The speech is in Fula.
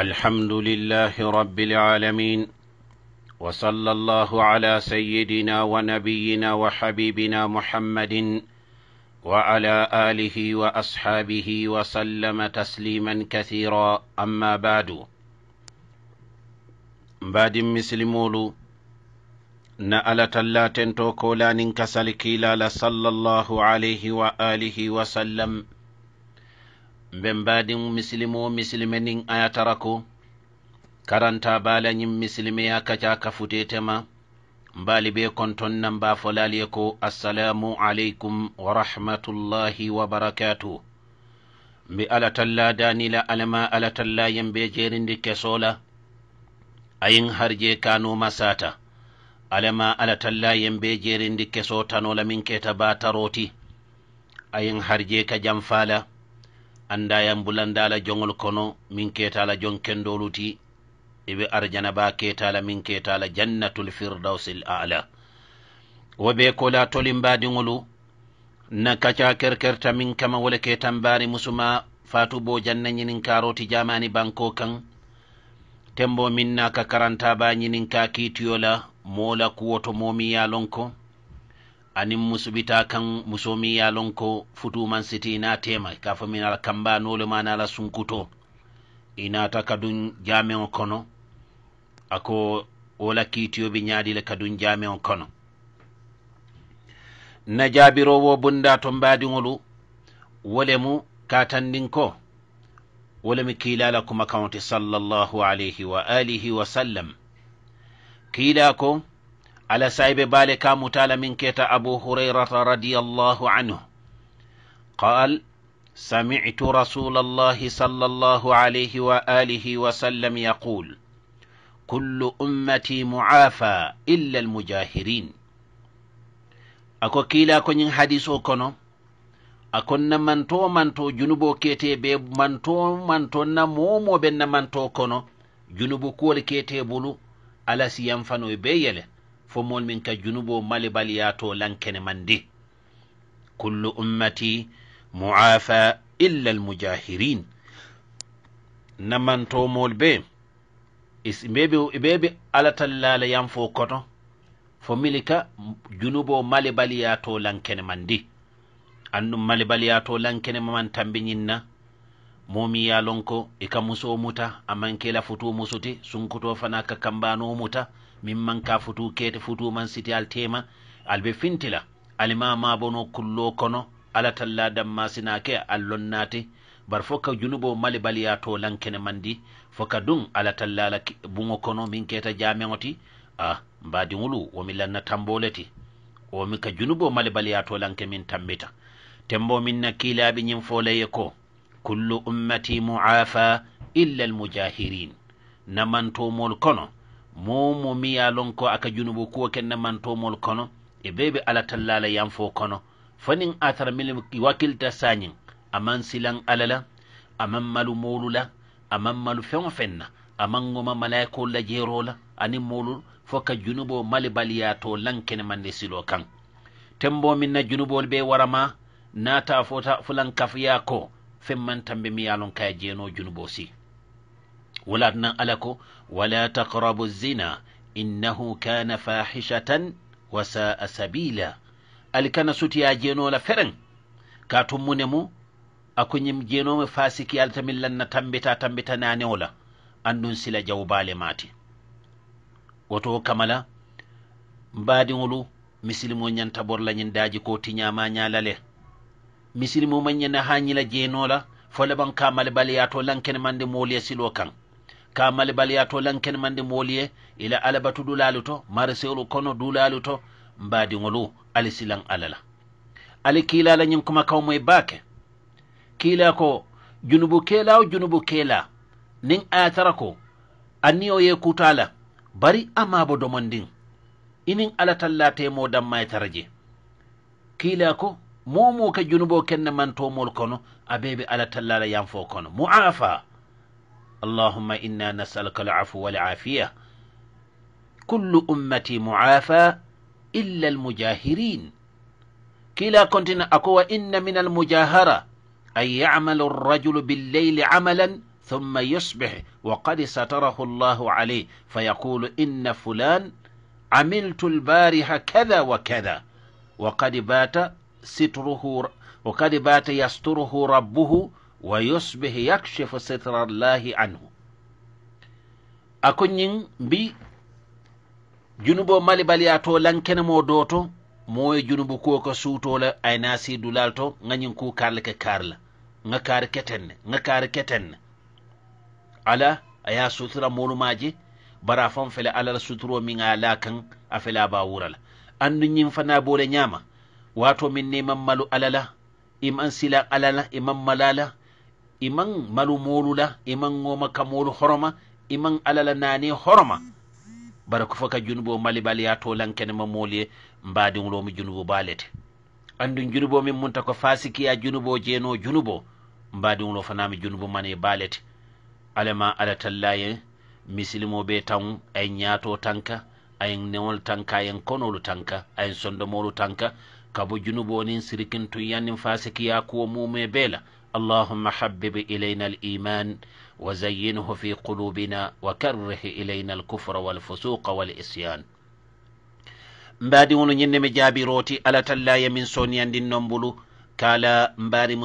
الحمد لله رب العالمين وصلى الله على سيدنا ونبينا وحبيبنا محمد وعلى اله واصحابه وسلم تسليما كثيرا اما بعد بعد مسلمولو na ala tallaten to kolanin kasal صلى الله عليه وآله وسلم mben misilimo misilime niŋ a ko karanta baala ñiŋ misilimeya kaca kafute tema mbaali be konton nan ba folali ye ko assalamu aleykum warahmatullahi rahmatullahi wa mbi ala talla danila alama ala talla yen be jerindi kesola la ayin harje kanuma sata alama ala talla yen be jerindi keso tanola min keta ba taroti ayin harje ka janfala anndayam bulandala jogol kono min ketala jon kendoluti eɓe arjana ba ketala min ketala jannatul firdausil ala wo ɓe ko latolin badiŋolu na kaca kerkerta min kama wole ketan bari musuma fatu bo janna ñinin karoti jamani banko kan tembo min naka karanta ba ñinin ka kitiyola mola kuwoto momi yalonko anin musibita kan musomi ya lonko futuman siti ina tema kafa min alkamba nole ma nala sunkuto ina ta kadun jamin kono ako wola kitiyo bi nyaadi le kadun jamin kono na jabiro wo bunda to mbadi ngolu wole mu katandin ko wole mi kilala kuma kawnti sallallahu alayhi wa alihi wa sallam kila ko على سايب بالك متال من كيت أبو هريرة رضي الله عنه قال سمعت رسول الله صلى الله عليه وآله وسلم يقول كل أمتي معافى إلا المجاهرين أكو كيلا كن حديث أكون أكون من تو من تو جنوبو كيتي بيب من تو من تو نمومو بن من تو كنو جنوبو كول كيتي بلو على سيانفانو بيالين fomol min ka junubo malibaliya to lankene mandi kullu ummati muafa illa almujahirin mol be ɓeɓe alatallala yan fo koto fo milika junubo malibaliya to lankene mandi annum malibaliya to lankene maman tambi ñinna momi ya lonko ika muso muta amankela futu musuti sunkuto fana ka kambano muta min manka futu kete futu man siti al tema al fintila alima ma bono kullo kono ala talla damma sina ke bar fo ka junubo mali baliya to lankene mandi foka ka dun ala talla la bungo kono min keta jameŋoti a ah wo mi lanna tambo le ti mi ka junubo mali baliya to lanke min tambita tembo min na kiilaɓe ñin fo leye ko kullu ummati muafa illa almujahirin namantomol kono momo miya lonko aka junubu kuwo kenne mantomol kono e beɓe alatallala yanfo kono fonin athar milim wakilta sañin aman silan alala aman malu molula aman malu feŋo fenna aman goma malaikol la jerola anin molul fo ka junubo mali baliyato lan kene mande silo kan tembo minna junubol be warama nata fota fulan kafiya ko femman tambe miyalon kaya jeno junubo si wulat nan ala ko wala taqrabu zina innahu kana fahishatan wa saa sabila ali kana sutiya jenola feren ka tummune mu akuñim jenomo fasiki ala tamin lanna tambita tambita nanewola andun sila jawbale mati woto kamala mbadiŋolu misilimo ñanta borlañin daji ko tiñama ñalale misilimo maña na ha ñila jenola fo laban kamale baliyato lankene mande moolu ye silo kaŋ ka malbal yato lanken mande moliye ila alabatu dulalu to marseru kono dulalu to mbadiŋolu ali silan alala ali kilala ñiŋ kuma kawmoy baake kila ko junubu kela o junubu kela nin ayatara ko anniyo ye kuta la bari amabo domondin inin alatallatemo dammay tara je kila ko momo ke junubo kenne mantomol kono abebe alatallala yanfo kono muafa اللهم إنا نسألك العفو والعافية كل أمتي معافى إلا المجاهرين كلا كنت أقوى إن من المجاهرة أن يعمل الرجل بالليل عملا ثم يصبح وقد ستره الله عليه فيقول إن فلان عملت البارحة كذا وكذا وقد بات ستره وقد بات يستره ربه wa yusbih yakchifu sitra llahi anhu a koñin mbi junubo mali baliya to lankene mo do to mowo junubu kuwo ko suutola aynasi dulal to ŋañin ku karlike karla ŋa kari ketenne ŋa kari ketenne ala aya sutura molumaje bara fon fele alala suturo min a la kan a fele a ba wurala andu ñin fana bole ñama wato min ni mam malu alala imam silan alala imam malala iman malu molu la iman ŋoma ka molu horoma iman alala nani horoma bara ko fo ka junubo malibal yato lankenema moolu ye mbadiŋulomi junubu balete andum junubo min munta ko fasikiya junubo jeno junubo mbadiŋulo fanami junubu mane balete alama ala talla yen misilimo ɓe tan ay ñato tanka ay newol tanka ayen konolu tanka ay sondomolu tanka kabo junubo nin sirikintu yannin fasikiya kuwo mume bela اللهم حبب إلينا الإيمان وزينه في قلوبنا وكره إلينا الكفر والفسوق والإسيان مبادي ونجنم جابي روتي ألا تلا يمن سونيا دين نمبلو كالا مباري